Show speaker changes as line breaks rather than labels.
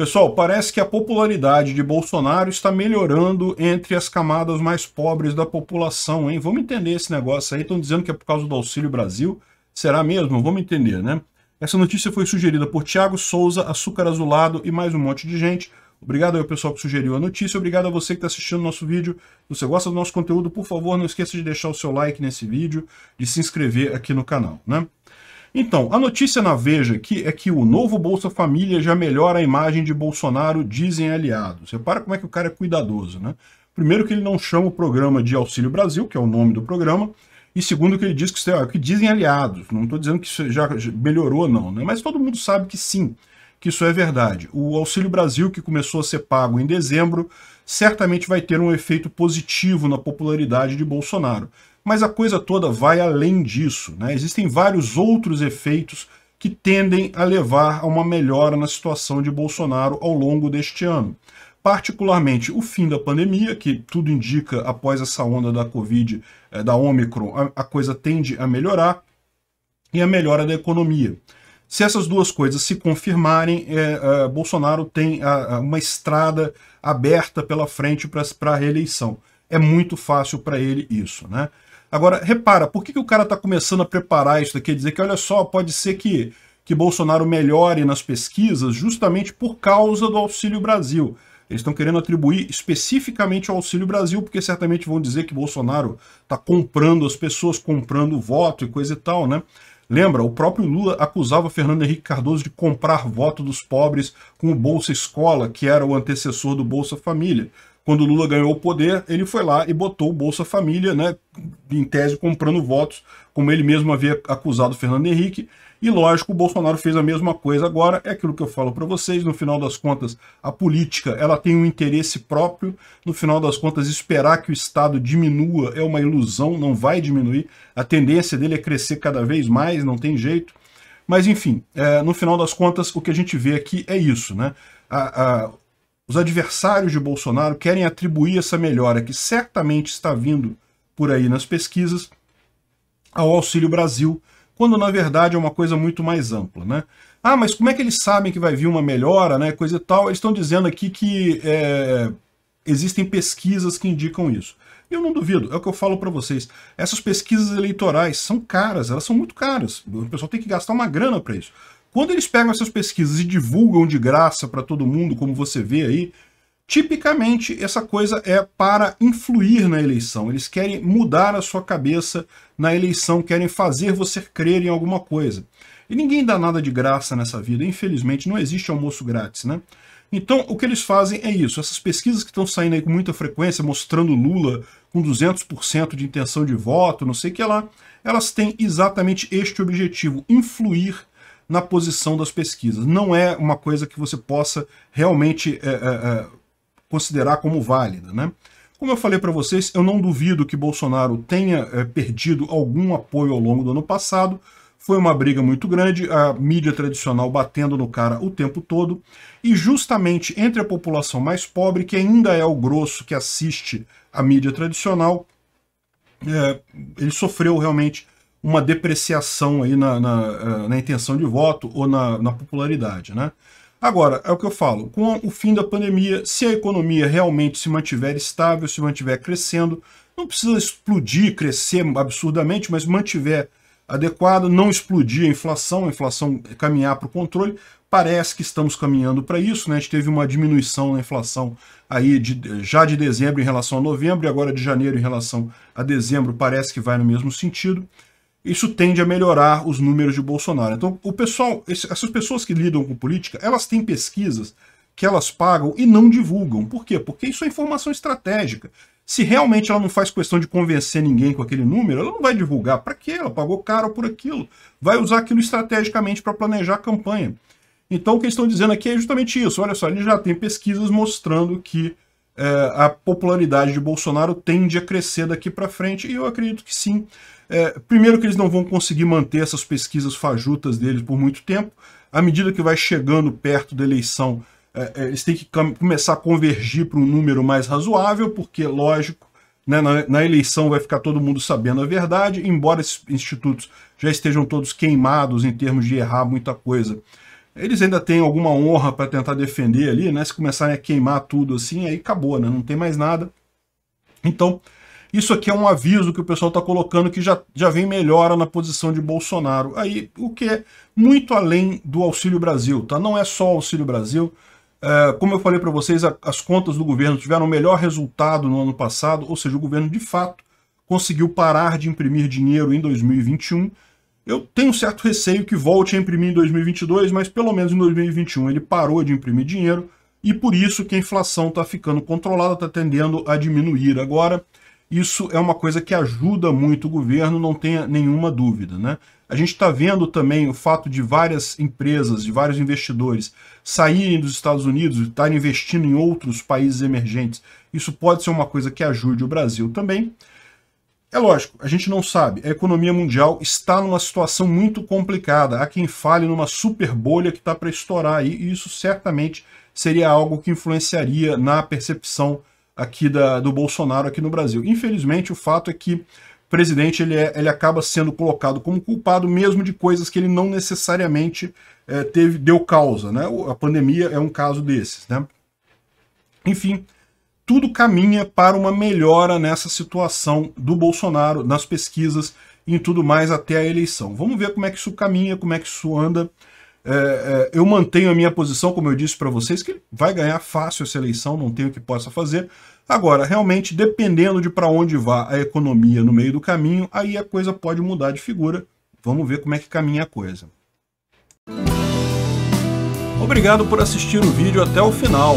Pessoal, parece que a popularidade de Bolsonaro está melhorando entre as camadas mais pobres da população, hein? Vamos entender esse negócio aí. Estão dizendo que é por causa do Auxílio Brasil. Será mesmo? Vamos entender, né? Essa notícia foi sugerida por Tiago Souza, Açúcar Azulado e mais um monte de gente. Obrigado ao pessoal que sugeriu a notícia, obrigado a você que está assistindo o nosso vídeo. Se você gosta do nosso conteúdo, por favor, não esqueça de deixar o seu like nesse vídeo, de se inscrever aqui no canal, né? Então, a notícia na Veja aqui é que o novo Bolsa Família já melhora a imagem de Bolsonaro, dizem aliados. Repara como é que o cara é cuidadoso, né? Primeiro que ele não chama o programa de Auxílio Brasil, que é o nome do programa, e segundo que ele diz que, é que dizem aliados. Não estou dizendo que isso já melhorou, não, né? Mas todo mundo sabe que sim, que isso é verdade. O Auxílio Brasil, que começou a ser pago em dezembro, certamente vai ter um efeito positivo na popularidade de Bolsonaro. Mas a coisa toda vai além disso. Né? Existem vários outros efeitos que tendem a levar a uma melhora na situação de Bolsonaro ao longo deste ano. Particularmente o fim da pandemia, que tudo indica após essa onda da Covid, eh, da Omicron, a coisa tende a melhorar, e a melhora da economia. Se essas duas coisas se confirmarem, é, é, Bolsonaro tem a, a, uma estrada aberta pela frente para a reeleição é muito fácil para ele isso, né? Agora, repara, por que, que o cara está começando a preparar isso daqui? Dizer que, olha só, pode ser que, que Bolsonaro melhore nas pesquisas justamente por causa do Auxílio Brasil. Eles estão querendo atribuir especificamente ao Auxílio Brasil, porque certamente vão dizer que Bolsonaro está comprando as pessoas, comprando voto e coisa e tal, né? Lembra, o próprio Lula acusava Fernando Henrique Cardoso de comprar voto dos pobres com o Bolsa Escola, que era o antecessor do Bolsa Família quando o Lula ganhou o poder, ele foi lá e botou o Bolsa Família, né, em tese comprando votos, como ele mesmo havia acusado o Fernando Henrique. E lógico, o Bolsonaro fez a mesma coisa agora, é aquilo que eu falo para vocês, no final das contas, a política, ela tem um interesse próprio, no final das contas, esperar que o Estado diminua é uma ilusão, não vai diminuir, a tendência dele é crescer cada vez mais, não tem jeito. Mas enfim, é, no final das contas, o que a gente vê aqui é isso, né? A, a, os adversários de Bolsonaro querem atribuir essa melhora, que certamente está vindo por aí nas pesquisas, ao Auxílio Brasil, quando na verdade é uma coisa muito mais ampla. Né? Ah, mas como é que eles sabem que vai vir uma melhora, né, coisa e tal? Eles estão dizendo aqui que é, existem pesquisas que indicam isso. Eu não duvido, é o que eu falo para vocês. Essas pesquisas eleitorais são caras, elas são muito caras. O pessoal tem que gastar uma grana para isso. Quando eles pegam essas pesquisas e divulgam de graça para todo mundo, como você vê aí, tipicamente essa coisa é para influir na eleição. Eles querem mudar a sua cabeça na eleição, querem fazer você crer em alguma coisa. E ninguém dá nada de graça nessa vida, infelizmente, não existe almoço grátis, né? Então, o que eles fazem é isso. Essas pesquisas que estão saindo aí com muita frequência, mostrando Lula com 200% de intenção de voto, não sei o que lá, elas têm exatamente este objetivo, influir na posição das pesquisas. Não é uma coisa que você possa realmente é, é, é considerar como válida. Né? Como eu falei para vocês, eu não duvido que Bolsonaro tenha é, perdido algum apoio ao longo do ano passado. Foi uma briga muito grande, a mídia tradicional batendo no cara o tempo todo. E justamente entre a população mais pobre, que ainda é o grosso que assiste a mídia tradicional, é, ele sofreu realmente uma depreciação aí na, na, eh, na intenção de voto ou na, na popularidade, né? Agora, é o que eu falo, com o fim da pandemia, se a economia realmente se mantiver estável, se mantiver crescendo, não precisa explodir, crescer absurdamente, mas mantiver adequado, não explodir a inflação, a inflação caminhar para o controle, parece que estamos caminhando para isso, né? a gente teve uma diminuição na inflação aí de, já de dezembro em relação a novembro, e agora de janeiro em relação a dezembro parece que vai no mesmo sentido isso tende a melhorar os números de Bolsonaro. Então, o pessoal, essas pessoas que lidam com política, elas têm pesquisas que elas pagam e não divulgam. Por quê? Porque isso é informação estratégica. Se realmente ela não faz questão de convencer ninguém com aquele número, ela não vai divulgar. Para quê? Ela pagou caro por aquilo. Vai usar aquilo estrategicamente para planejar a campanha. Então, o que eles estão dizendo aqui é justamente isso. Olha só, ele já tem pesquisas mostrando que é, a popularidade de Bolsonaro tende a crescer daqui para frente, e eu acredito que sim. É, primeiro que eles não vão conseguir manter essas pesquisas fajutas deles por muito tempo, à medida que vai chegando perto da eleição, é, é eles têm que começar a convergir para um número mais razoável, porque, lógico, né, na, na, eleição vai ficar todo mundo sabendo a verdade, embora esses institutos já estejam todos queimados em termos de errar muita coisa. Eles ainda têm alguma honra para tentar defender ali, né? Se começarem a queimar tudo assim, aí acabou, né? Não tem mais nada. Então, isso aqui é um aviso que o pessoal está colocando que já, já vem melhora na posição de Bolsonaro. Aí, o que é muito além do Auxílio Brasil, tá? Não é só Auxílio Brasil. É, como eu falei para vocês, a, as contas do governo tiveram o melhor resultado no ano passado, ou seja, o governo de fato conseguiu parar de imprimir dinheiro em 2021 eu tenho um certo receio que volte a imprimir em 2022, mas pelo menos em 2021 ele parou de imprimir dinheiro e por isso que a inflação está ficando controlada, está tendendo a diminuir agora. Isso é uma coisa que ajuda muito o governo, não tenha nenhuma dúvida. Né? A gente está vendo também o fato de várias empresas, de vários investidores saírem dos Estados Unidos e estarem investindo em outros países emergentes. Isso pode ser uma coisa que ajude o Brasil também. É lógico, a gente não sabe. A economia mundial está numa situação muito complicada. Há quem fale numa super bolha que está para estourar aí, e isso certamente seria algo que influenciaria na percepção aqui da, do Bolsonaro aqui no Brasil. Infelizmente, o fato é que o presidente ele, é, ele acaba sendo colocado como culpado mesmo de coisas que ele não necessariamente é, teve deu causa. Né? A pandemia é um caso desses. Né? Enfim, tudo caminha para uma melhora nessa situação do Bolsonaro, nas pesquisas e em tudo mais até a eleição. Vamos ver como é que isso caminha, como é que isso anda. É, é, eu mantenho a minha posição, como eu disse para vocês, que ele vai ganhar fácil essa eleição, não tem o que possa fazer. Agora, realmente, dependendo de para onde vá a economia no meio do caminho, aí a coisa pode mudar de figura. Vamos ver como é que caminha a coisa. Obrigado por assistir o vídeo até o final.